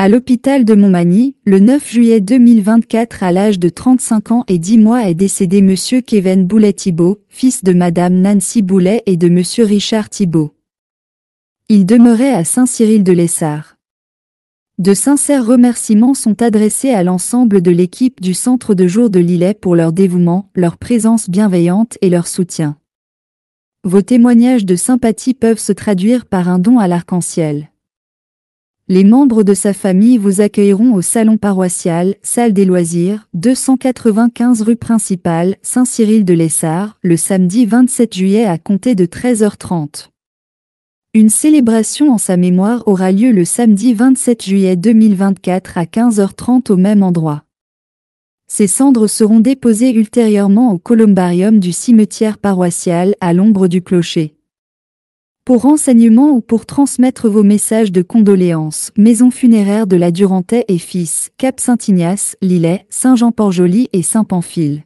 à l'hôpital de Montmagny, le 9 juillet 2024 à l'âge de 35 ans et 10 mois est décédé M. Kevin Boulet-Thibault, fils de Mme Nancy Boulet et de M. Richard Thibault. Il demeurait à Saint-Cyril-de-Lessard. De sincères remerciements sont adressés à l'ensemble de l'équipe du Centre de jour de Lillet pour leur dévouement, leur présence bienveillante et leur soutien. Vos témoignages de sympathie peuvent se traduire par un don à l'arc-en-ciel. Les membres de sa famille vous accueilleront au salon paroissial, salle des loisirs, 295 rue principale, Saint-Cyril-de-Lessard, le samedi 27 juillet à compter de 13h30. Une célébration en sa mémoire aura lieu le samedi 27 juillet 2024 à 15h30 au même endroit. Ses cendres seront déposées ultérieurement au columbarium du cimetière paroissial à l'ombre du clocher. Pour renseignements ou pour transmettre vos messages de condoléances, Maison funéraire de la Durantais et Fils, Cap Saint-Ignace, Lillet, Saint-Jean-Port-Joli et Saint-Pamphile.